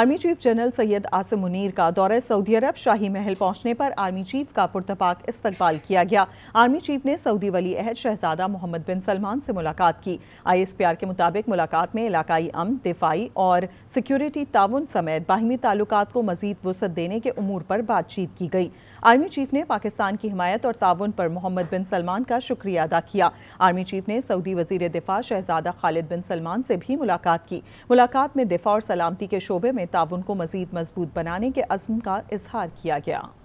army chief general Syed Asim Munir का दौरे Saudi अरब शाही महल पहुंचने पर आर्मी चीफ का पुरतपाक इस्तकबाल किया गया आर्मी चीफ ने सऊदी वली अहद शहजादा मोहम्मद बिन सलमान से मुलाकात की आईएसपीआर के मुताबिक मुलाकात में इलाकाई अमन दिफाई और सिक्योरिटी ताउन समेत बाहमी ताल्लुक को मजीद वसत देने के अमूर पर बातचीत की गई आर्मी चीफ ने पाकिस्तान की हिमायत और ताउन पर मोहम्मद बिन सलमान का शुक्रिया अदा किया आर्मी चीफ ने सऊदी वजीर दिफा शहजादा खालिद बिन सलमान से भी मुलाकात की मुलाकात में दिफा और सलामती के शोबे में में ताउन को मजीद मजबूत बनाने के अज़म का इजहार किया गया